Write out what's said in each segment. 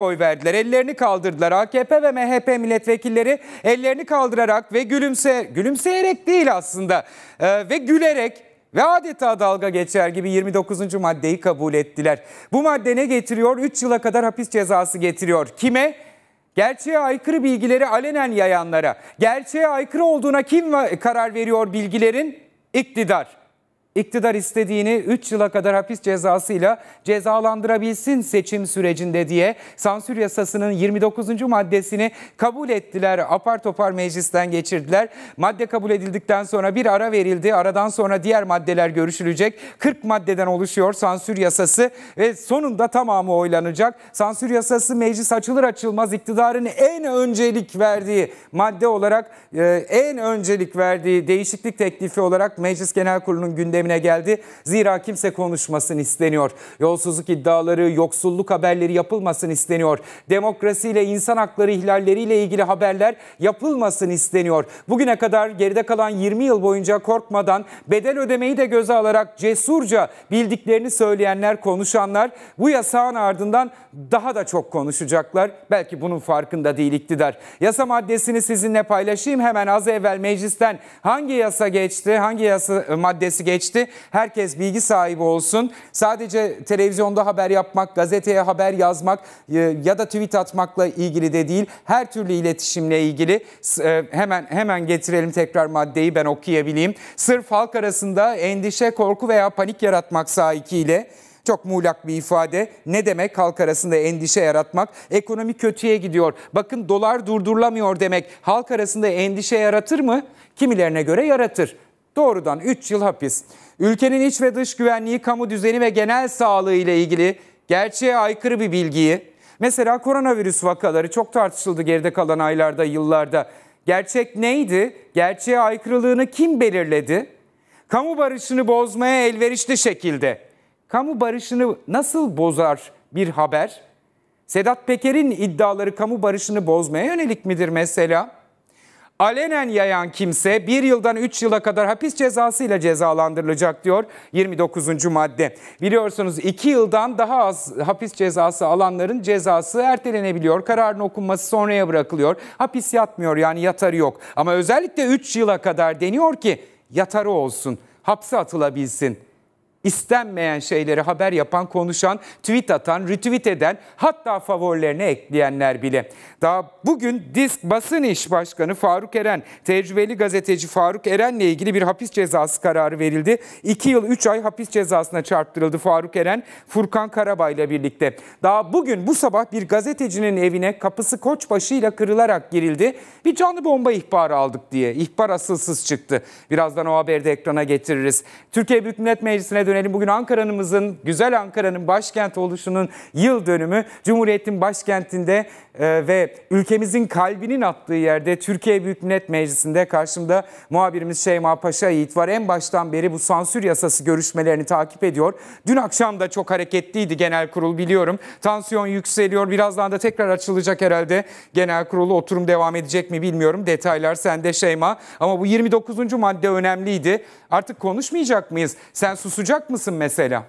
oy verdiler. Ellerini kaldırdılar. AKP ve MHP milletvekilleri ellerini kaldırarak ve gülümse gülümseyerek değil aslında e, ve gülerek ve adeta dalga geçer gibi 29. maddeyi kabul ettiler. Bu madde ne getiriyor? 3 yıla kadar hapis cezası getiriyor. Kime? Gerçeğe aykırı bilgileri alenen yayanlara. Gerçeğe aykırı olduğuna kim karar veriyor bilgilerin? İktidar iktidar istediğini 3 yıla kadar hapis cezasıyla cezalandırabilsin seçim sürecinde diye sansür yasasının 29. maddesini kabul ettiler. Apar topar meclisten geçirdiler. Madde kabul edildikten sonra bir ara verildi. Aradan sonra diğer maddeler görüşülecek. 40 maddeden oluşuyor sansür yasası ve sonunda tamamı oylanacak. Sansür yasası meclis açılır açılmaz iktidarın en öncelik verdiği madde olarak e, en öncelik verdiği değişiklik teklifi olarak Meclis Genel Kurulu'nun gündemine gündemine geldi. Zira kimse konuşmasın isteniyor. Yolsuzluk iddiaları, yoksulluk haberleri yapılmasın isteniyor. Demokrasiyle, insan hakları ihlalleriyle ilgili haberler yapılmasın isteniyor. Bugüne kadar geride kalan 20 yıl boyunca korkmadan bedel ödemeyi de göze alarak cesurca bildiklerini söyleyenler, konuşanlar bu yasağın ardından daha da çok konuşacaklar. Belki bunun farkında değil iktidar. Yasa maddesini sizinle paylaşayım. Hemen az evvel meclisten hangi yasa geçti, hangi yasa maddesi geçti? geçti. Herkes bilgi sahibi olsun. Sadece televizyonda haber yapmak, gazeteye haber yazmak e, ya da tweet atmakla ilgili de değil. Her türlü iletişimle ilgili e, hemen hemen getirelim tekrar maddeyi ben okuyabileyim. Sırf halk arasında endişe, korku veya panik yaratmak sahikiyle çok muğlak bir ifade. Ne demek halk arasında endişe yaratmak? Ekonomi kötüye gidiyor. Bakın dolar durdurulamıyor demek. Halk arasında endişe yaratır mı? Kimilerine göre yaratır doğrudan 3 yıl hapis. Ülkenin iç ve dış güvenliği, kamu düzeni ve genel sağlığı ile ilgili gerçeğe aykırı bir bilgiyi, mesela koronavirüs vakaları çok tartışıldı geride kalan aylarda, yıllarda. Gerçek neydi? Gerçeğe aykırılığını kim belirledi? Kamu barışını bozmaya elverişli şekilde. Kamu barışını nasıl bozar bir haber? Sedat Peker'in iddiaları kamu barışını bozmaya yönelik midir mesela? alenen yayan kimse bir yıldan üç yıla kadar hapis cezası ile cezalandırılacak diyor 29. madde. Biliyorsunuz iki yıldan daha az hapis cezası alanların cezası ertelenebiliyor. Kararın okunması sonraya bırakılıyor. Hapis yatmıyor yani yatarı yok. Ama özellikle üç yıla kadar deniyor ki yatarı olsun, hapse atılabilsin istenmeyen şeyleri haber yapan, konuşan, tweet atan, retweet eden hatta favorilerine ekleyenler bile. Daha bugün Disk Basın İş Başkanı Faruk Eren, tecrübeli gazeteci Faruk Eren'le ilgili bir hapis cezası kararı verildi. 2 yıl 3 ay hapis cezasına çarptırıldı Faruk Eren, Furkan Karabay ile birlikte. Daha bugün bu sabah bir gazetecinin evine kapısı koçbaşıyla kırılarak girildi. Bir canlı bomba ihbarı aldık diye. İhbar asılsız çıktı. Birazdan o haberde ekrana getiririz. Türkiye Büyük Millet Meclisi'ne dönelim. Bugün Ankara'nımızın, güzel Ankara'nın başkent oluşunun yıl dönümü. Cumhuriyet'in başkentinde e, ve ülkemizin kalbinin attığı yerde Türkiye Büyük Millet Meclisi'nde karşımda muhabirimiz Şeyma Paşa Yiğit var. En baştan beri bu sansür yasası görüşmelerini takip ediyor. Dün akşam da çok hareketliydi genel kurul biliyorum. Tansiyon yükseliyor. Birazdan da tekrar açılacak herhalde genel kurulu. Oturum devam edecek mi bilmiyorum. Detaylar sende Şeyma. Ama bu 29. madde önemliydi. Artık konuşmayacak mıyız? Sen susacak Okuyacak mısın mesela?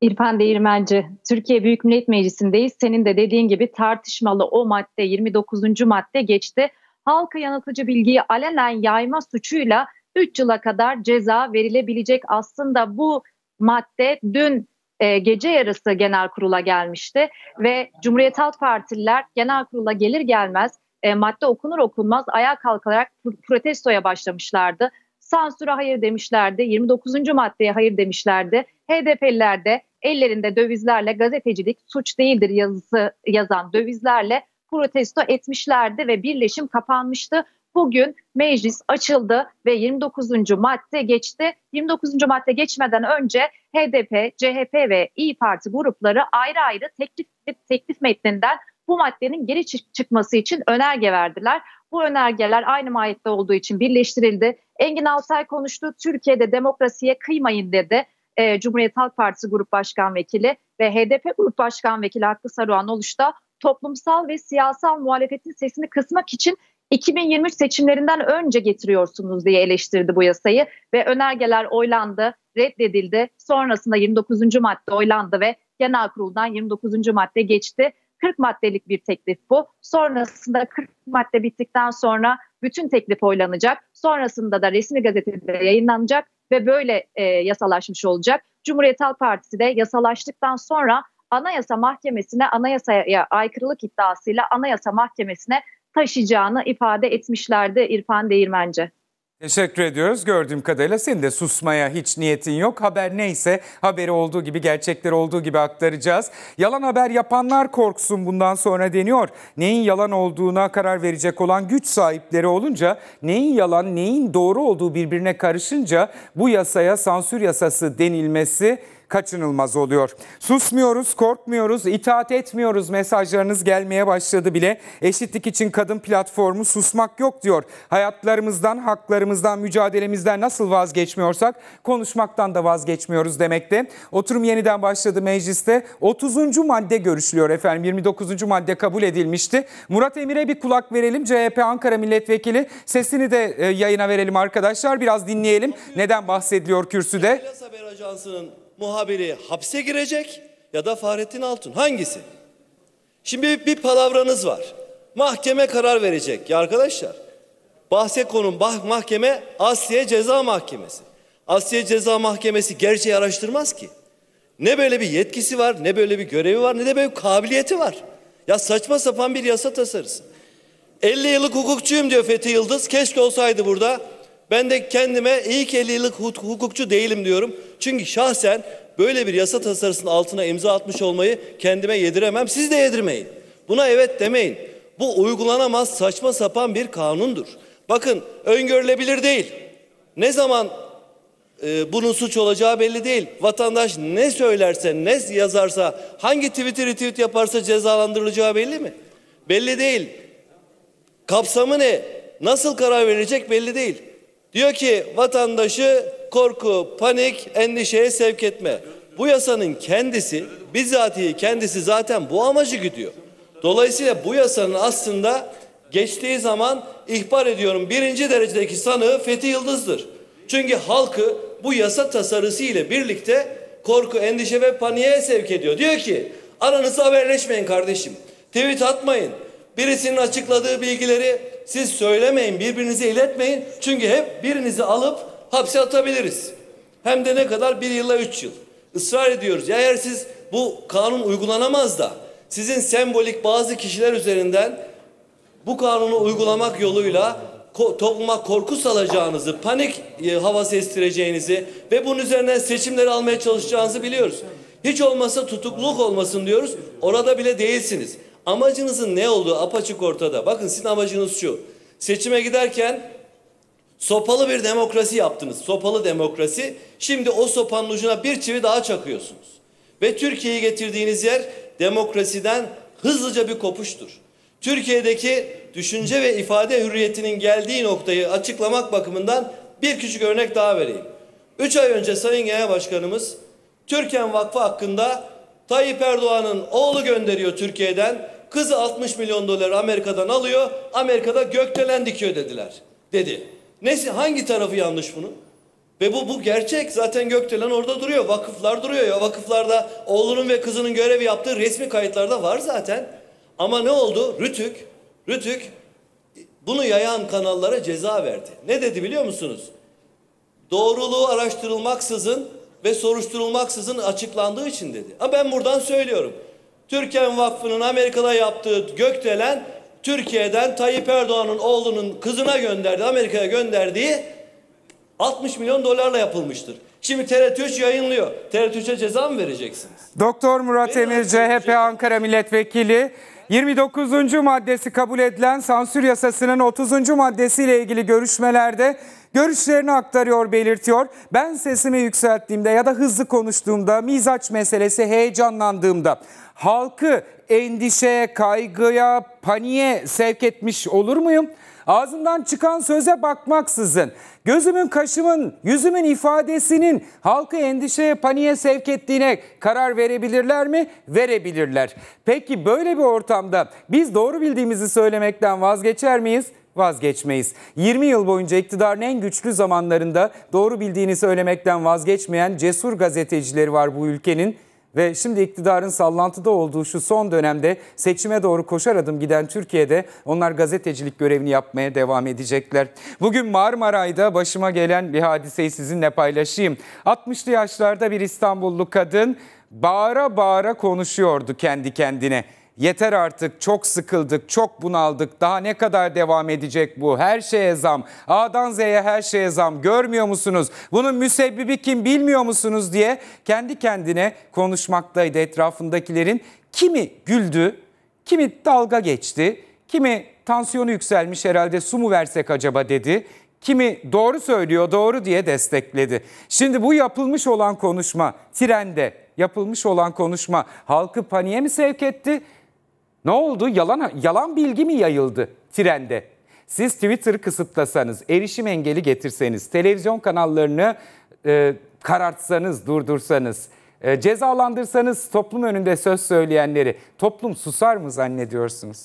İrfan Değirmenci, Türkiye Büyük Millet Meclisi'ndeyiz. Senin de dediğin gibi tartışmalı o madde 29. madde geçti. Halka yanıltıcı bilgiyi alenen yayma suçuyla 3 yıla kadar ceza verilebilecek. Aslında bu madde dün e, gece yarısı genel kurula gelmişti ve Cumhuriyet Halk Partililer genel kurula gelir gelmez e, madde okunur okunmaz ayağa kalkarak protestoya başlamışlardı. Sansüre hayır demişlerdi. 29. maddeye hayır demişlerdi. HDP'liler de ellerinde dövizlerle gazetecilik suç değildir yazısı yazan dövizlerle protesto etmişlerdi ve birleşim kapanmıştı. Bugün meclis açıldı ve 29. madde geçti. 29. madde geçmeden önce HDP, CHP ve İyi Parti grupları ayrı ayrı teklif teklif metninden bu maddenin geri çıkması için önerge verdiler. Bu önergeler aynı mahiyette olduğu için birleştirildi Engin Altay konuştu. Türkiye'de demokrasiye kıymayın dedi. E, Cumhuriyet Halk Partisi Grup Başkan Vekili ve HDP Grup Başkan Vekili Hakkı Saruhan Oluş toplumsal ve siyasal muhalefetin sesini kısmak için 2023 seçimlerinden önce getiriyorsunuz diye eleştirdi bu yasayı ve önergeler oylandı, reddedildi. Sonrasında 29. madde oylandı ve genel kuruldan 29. madde geçti. 40 maddelik bir teklif bu. Sonrasında 40 madde bittikten sonra bütün teklif oylanacak. Sonrasında da resmi gazetede yayınlanacak ve böyle e, yasalaşmış olacak. Cumhuriyet Halk Partisi de yasalaştıktan sonra Anayasa Mahkemesi'ne anayasaya aykırılık iddiasıyla Anayasa Mahkemesi'ne taşıyacağını ifade etmişlerdi İrfan Değirmenci. Teşekkür ediyoruz. Gördüğüm kadarıyla senin de susmaya hiç niyetin yok. Haber neyse haberi olduğu gibi gerçekleri olduğu gibi aktaracağız. Yalan haber yapanlar korksun bundan sonra deniyor. Neyin yalan olduğuna karar verecek olan güç sahipleri olunca neyin yalan neyin doğru olduğu birbirine karışınca bu yasaya sansür yasası denilmesi kaçınılmaz oluyor. Susmuyoruz, korkmuyoruz, itaat etmiyoruz mesajlarınız gelmeye başladı bile. Eşitlik için kadın platformu susmak yok diyor. Hayatlarımızdan, haklarımızdan, mücadelemizden nasıl vazgeçmiyorsak konuşmaktan da vazgeçmiyoruz demekte. Oturum yeniden başladı mecliste. 30. madde görüşülüyor efendim. 29. madde kabul edilmişti. Murat Emir'e bir kulak verelim. CHP Ankara Milletvekili sesini de e, yayına verelim arkadaşlar. Biraz dinleyelim. Neden bahsediliyor kürsüde? Haber Ajansı'nın muhabiri hapse girecek ya da Fahrettin Altun hangisi? Şimdi bir palavranız var. Mahkeme karar verecek ya arkadaşlar. Bahse konum bah mahkeme Asya Ceza Mahkemesi. Asya Ceza Mahkemesi gerçeği araştırmaz ki. Ne böyle bir yetkisi var, ne böyle bir görevi var, ne de böyle bir kabiliyeti var. Ya saçma sapan bir yasa tasarısı. 50 yıllık hukukçuyum diyor Fethi Yıldız. Keşke olsaydı burada. Ben de kendime iyi ki 50 hukukçu değilim diyorum. Çünkü şahsen böyle bir yasa tasarısının altına imza atmış olmayı kendime yediremem. Siz de yedirmeyin. Buna evet demeyin. Bu uygulanamaz saçma sapan bir kanundur. Bakın öngörülebilir değil. Ne zaman e, bunun suç olacağı belli değil. Vatandaş ne söylerse, ne yazarsa, hangi Twitter tweet yaparsa cezalandırılacağı belli mi? Belli değil. Kapsamı ne? Nasıl karar verecek belli değil. Diyor ki vatandaşı korku, panik, endişeye sevk etme. Bu yasanın kendisi, bizatihi kendisi zaten bu amacı gidiyor. Dolayısıyla bu yasanın aslında geçtiği zaman ihbar ediyorum birinci derecedeki sanığı Fethi Yıldız'dır. Çünkü halkı bu yasa tasarısı ile birlikte korku, endişe ve paniğe sevk ediyor. Diyor ki aranızda haberleşmeyin kardeşim. Tweet atmayın birisinin açıkladığı bilgileri siz söylemeyin, birbirinize iletmeyin. Çünkü hep birinizi alıp hapse atabiliriz. Hem de ne kadar? Bir yılla üç yıl. Israr ediyoruz. Ya eğer siz bu kanun uygulanamaz da sizin sembolik bazı kişiler üzerinden bu kanunu uygulamak yoluyla ko topluma korku salacağınızı, panik e, havası estireceğinizi ve bunun üzerine seçimleri almaya çalışacağınızı biliyoruz. Hiç olmasa tutukluluk olmasın diyoruz. Orada bile değilsiniz. Amacınızın ne olduğu apaçık ortada. Bakın sizin amacınız şu. Seçime giderken sopalı bir demokrasi yaptınız. Sopalı demokrasi. Şimdi o sopanın ucuna bir çivi daha çakıyorsunuz. Ve Türkiye'yi getirdiğiniz yer demokrasiden hızlıca bir kopuştur. Türkiye'deki düşünce ve ifade hürriyetinin geldiği noktayı açıklamak bakımından bir küçük örnek daha vereyim. Üç ay önce Sayın Genel Başkanımız Türken Vakfı hakkında Tayyip Erdoğan'ın oğlu gönderiyor Türkiye'den kızı 60 milyon dolar Amerika'dan alıyor. Amerika'da gökdelen dikiyor dediler. Dedi. Nesi hangi tarafı yanlış bunun? Ve bu, bu gerçek. Zaten Gökdelen orada duruyor. Vakıflar duruyor ya. Vakıflarda oğlunun ve kızının görev yaptığı resmi kayıtlarda var zaten. Ama ne oldu? Rütük, Rütük bunu yayan kanallara ceza verdi. Ne dedi biliyor musunuz? Doğruluğu araştırılmaksızın ve soruşturulmaksızın açıklandığı için dedi. Ama ben buradan söylüyorum. Türken Vakfı'nın Amerika'da yaptığı gökdelen Türkiye'den Tayyip Erdoğan'ın oğlunun kızına gönderdi, Amerika'ya gönderdiği 60 milyon dolarla yapılmıştır. Şimdi TRT3 yayınlıyor. TRT3'e ceza mı vereceksiniz? Doktor Murat Benim Emir, CHP şey Ankara Milletvekili. 29. maddesi kabul edilen sansür yasasının 30. maddesiyle ilgili görüşmelerde görüşlerini aktarıyor, belirtiyor. Ben sesimi yükselttiğimde ya da hızlı konuştuğumda, mizaç meselesi heyecanlandığımda halkı endişeye, kaygıya, paniğe sevk etmiş olur muyum? Ağzımdan çıkan söze bakmaksızın, gözümün, kaşımın, yüzümün ifadesinin halkı endişeye, paniğe sevk ettiğine karar verebilirler mi? Verebilirler. Peki böyle bir ortamda biz doğru bildiğimizi söylemekten vazgeçer miyiz? vazgeçmeyiz. 20 yıl boyunca iktidarın en güçlü zamanlarında doğru bildiğini söylemekten vazgeçmeyen cesur gazetecileri var bu ülkenin. Ve şimdi iktidarın sallantıda olduğu şu son dönemde seçime doğru koşar adım giden Türkiye'de onlar gazetecilik görevini yapmaya devam edecekler. Bugün Marmaray'da başıma gelen bir hadiseyi sizinle paylaşayım. 60'lı yaşlarda bir İstanbullu kadın bağıra bağıra konuşuyordu kendi kendine. Yeter artık çok sıkıldık, çok bunaldık. Daha ne kadar devam edecek bu? Her şeye zam. A'dan Z'ye her şeye zam. Görmüyor musunuz? Bunun müsebbibi kim bilmiyor musunuz diye kendi kendine konuşmaktaydı etrafındakilerin. Kimi güldü, kimi dalga geçti, kimi tansiyonu yükselmiş herhalde su mu versek acaba dedi. Kimi doğru söylüyor doğru diye destekledi. Şimdi bu yapılmış olan konuşma trende yapılmış olan konuşma halkı paniğe mi sevk etti? Ne oldu? Yalan yalan bilgi mi yayıldı trende? Siz Twitter kısıtlasanız, erişim engeli getirseniz, televizyon kanallarını e, karartsanız, durdursanız, e, cezalandırsanız toplum önünde söz söyleyenleri toplum susar mı zannediyorsunuz?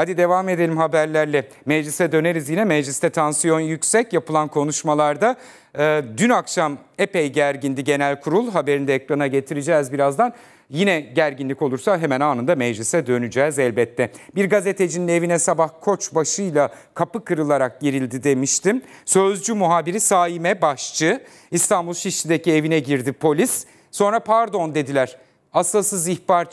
Hadi devam edelim haberlerle. Meclise döneriz yine. Mecliste tansiyon yüksek yapılan konuşmalarda. E, dün akşam epey gergindi genel kurul. Haberini de ekrana getireceğiz birazdan. Yine gerginlik olursa hemen anında meclise döneceğiz elbette. Bir gazetecinin evine sabah koç başıyla kapı kırılarak girildi demiştim. Sözcü muhabiri Saime Başçı İstanbul Şişli'deki evine girdi polis. Sonra pardon dediler. Asılsız ihbar